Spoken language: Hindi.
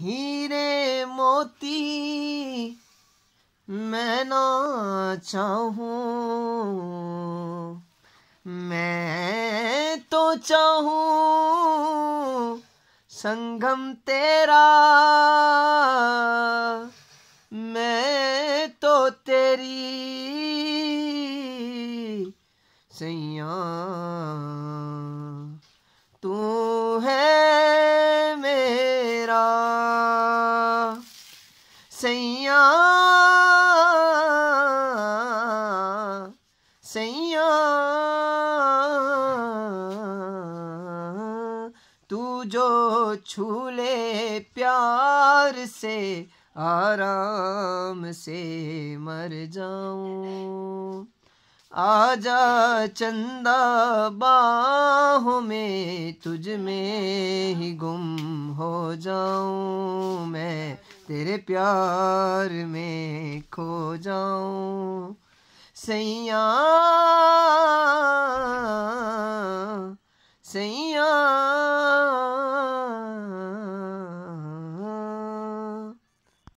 हीरे मोती मैं ना चाहूँ मैं तो चाहूँ संगम तेरा मैं तो तेरी सैया सैया तू जो छूले प्यार से आराम से मर जाऊं आजा चंदा बाहों में तुझ में ही गुम हो जाऊं मैं तेरे प्यार में खो जाऊं Senhor, Senhor.